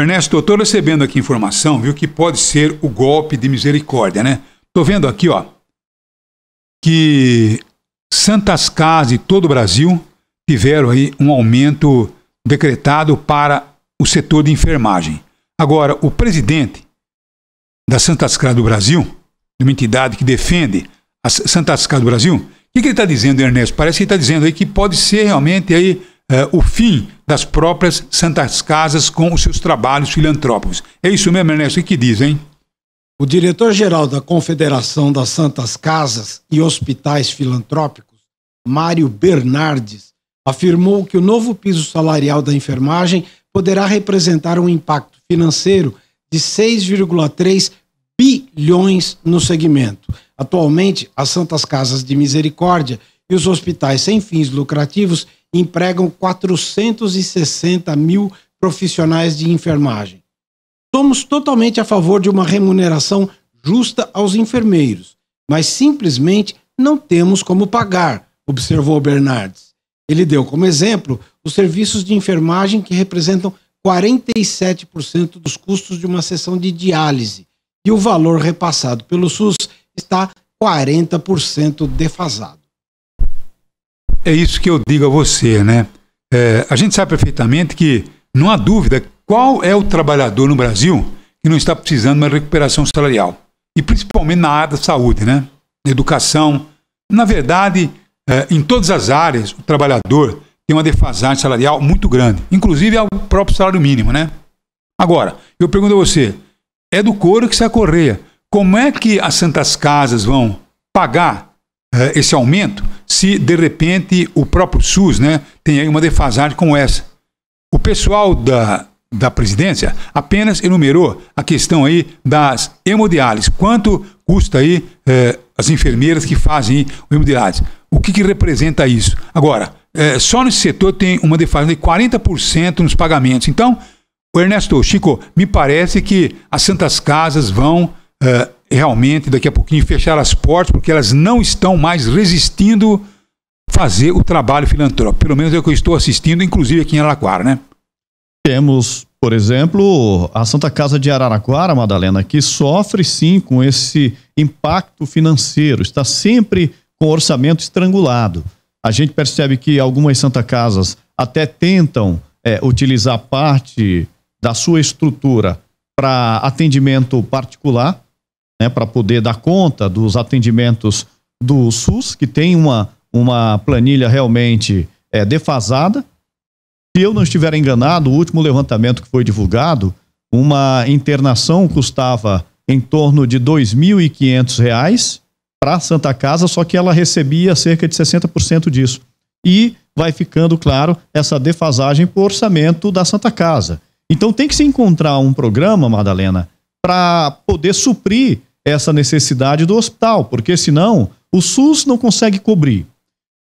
Ernesto, eu estou recebendo aqui informação, viu, que pode ser o golpe de misericórdia, né? Estou vendo aqui, ó, que santas casas e todo o Brasil tiveram aí um aumento decretado para o setor de enfermagem. Agora, o presidente da Santas Casas do Brasil, de uma entidade que defende a Santas Casas do Brasil, o que, que ele está dizendo, Ernesto? Parece que ele está dizendo aí que pode ser realmente aí é, o fim das próprias Santas Casas com os seus trabalhos filantrópicos. É isso mesmo, Ernesto? O que dizem? O diretor-geral da Confederação das Santas Casas e Hospitais Filantrópicos, Mário Bernardes, afirmou que o novo piso salarial da enfermagem poderá representar um impacto financeiro de 6,3 bilhões no segmento. Atualmente, as Santas Casas de Misericórdia e os hospitais sem fins lucrativos empregam 460 mil profissionais de enfermagem. Somos totalmente a favor de uma remuneração justa aos enfermeiros, mas simplesmente não temos como pagar, observou Bernardes. Ele deu como exemplo os serviços de enfermagem que representam 47% dos custos de uma sessão de diálise e o valor repassado pelo SUS está 40% defasado é isso que eu digo a você, né? É, a gente sabe perfeitamente que não há dúvida qual é o trabalhador no Brasil que não está precisando de uma recuperação salarial. E principalmente na área da saúde, né? Educação. Na verdade, é, em todas as áreas, o trabalhador tem uma defasagem salarial muito grande, inclusive ao próprio salário mínimo, né? Agora, eu pergunto a você, é do couro que sai a correia. Como é que as santas casas vão pagar é, esse aumento se de repente o próprio SUS né, tem aí uma defasagem como essa. O pessoal da, da presidência apenas enumerou a questão aí das hemodiálises. Quanto custa aí é, as enfermeiras que fazem o hemodiálise? O que, que representa isso? Agora, é, só nesse setor tem uma defasagem de 40% nos pagamentos. Então, Ernesto, Chico, me parece que as Santas Casas vão realmente daqui a pouquinho fechar as portas, porque elas não estão mais resistindo fazer o trabalho filantrópico. Pelo menos é o que eu estou assistindo, inclusive aqui em Araraquara, né? Temos, por exemplo, a Santa Casa de Araraquara, Madalena, que sofre sim com esse impacto financeiro, está sempre com orçamento estrangulado. A gente percebe que algumas Santa Casas até tentam é, utilizar parte da sua estrutura para atendimento particular, né, para poder dar conta dos atendimentos do SUS, que tem uma, uma planilha realmente é, defasada. Se eu não estiver enganado, o último levantamento que foi divulgado, uma internação custava em torno de R$ 2.500 para a Santa Casa, só que ela recebia cerca de 60% disso. E vai ficando claro essa defasagem por orçamento da Santa Casa. Então tem que se encontrar um programa, Madalena, para poder suprir essa necessidade do hospital, porque senão o SUS não consegue cobrir.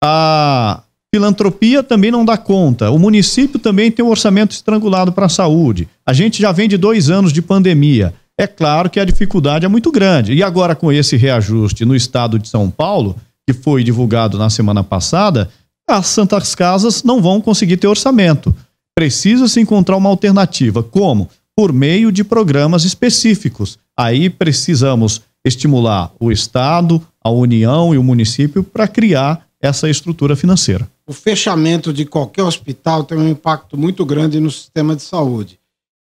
A filantropia também não dá conta. O município também tem um orçamento estrangulado para a saúde. A gente já vem de dois anos de pandemia. É claro que a dificuldade é muito grande. E agora, com esse reajuste no estado de São Paulo, que foi divulgado na semana passada, as Santas Casas não vão conseguir ter orçamento. Precisa se encontrar uma alternativa. Como? Por meio de programas específicos. Aí precisamos estimular o Estado, a União e o município para criar essa estrutura financeira. O fechamento de qualquer hospital tem um impacto muito grande no sistema de saúde.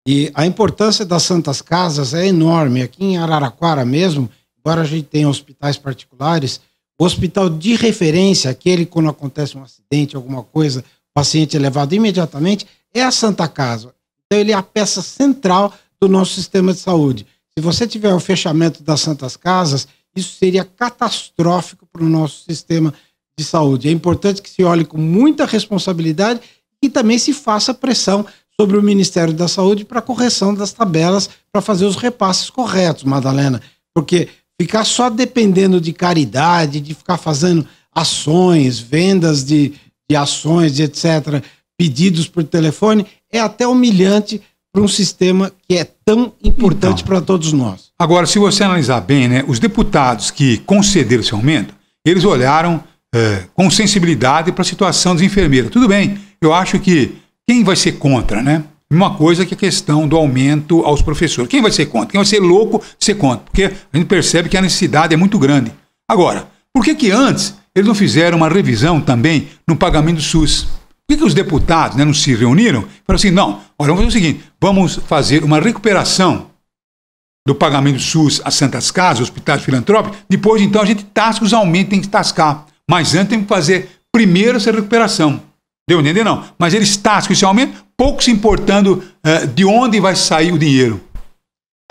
E a importância das santas casas é enorme. Aqui em Araraquara mesmo, embora a gente tenha hospitais particulares, o hospital de referência, aquele quando acontece um acidente, alguma coisa, o paciente é levado imediatamente, é a Santa Casa. Então ele é a peça central do nosso sistema de saúde. Se você tiver o fechamento das santas casas, isso seria catastrófico para o nosso sistema de saúde. É importante que se olhe com muita responsabilidade e também se faça pressão sobre o Ministério da Saúde para correção das tabelas, para fazer os repasses corretos, Madalena. Porque ficar só dependendo de caridade, de ficar fazendo ações, vendas de, de ações, etc., pedidos por telefone, é até humilhante para um sistema que é tão importante então, para todos nós. Agora, se você analisar bem, né, os deputados que concederam esse aumento, eles olharam é, com sensibilidade para a situação dos enfermeiros. Tudo bem, eu acho que quem vai ser contra, né? Uma coisa que é a questão do aumento aos professores. Quem vai ser contra? Quem vai ser louco ser contra? Porque a gente percebe que a necessidade é muito grande. Agora, por que que antes eles não fizeram uma revisão também no pagamento do SUS? que, que os deputados né, não se reuniram? Falaram assim: não, olha, vamos fazer o seguinte: vamos fazer uma recuperação do pagamento do SUS às Santas Casas, hospitais filantrópicos. Depois, então, a gente tasca os aumentos, tem que tascar. Mas antes tem que fazer primeiro essa recuperação. Deu entender? Não. Mas eles tascam esse aumento, pouco se importando uh, de onde vai sair o dinheiro.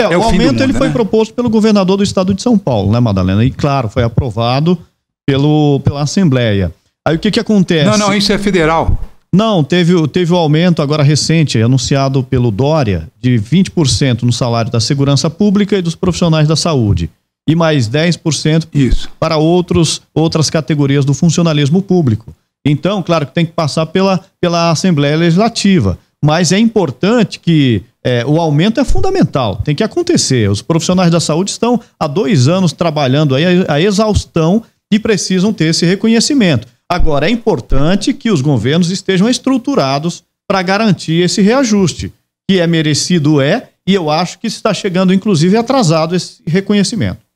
É, é o, o aumento mundo, ele né? foi proposto pelo governador do estado de São Paulo, né, Madalena? E claro, foi aprovado pelo, pela Assembleia. Aí o que, que acontece? Não, não, isso é federal. Não, teve, teve o um aumento agora recente, anunciado pelo Dória, de 20% no salário da segurança pública e dos profissionais da saúde. E mais 10% Isso. para outros, outras categorias do funcionalismo público. Então, claro que tem que passar pela, pela Assembleia Legislativa. Mas é importante que é, o aumento é fundamental, tem que acontecer. Os profissionais da saúde estão há dois anos trabalhando aí a, a exaustão e precisam ter esse reconhecimento. Agora, é importante que os governos estejam estruturados para garantir esse reajuste, que é merecido, é, e eu acho que está chegando, inclusive, atrasado esse reconhecimento.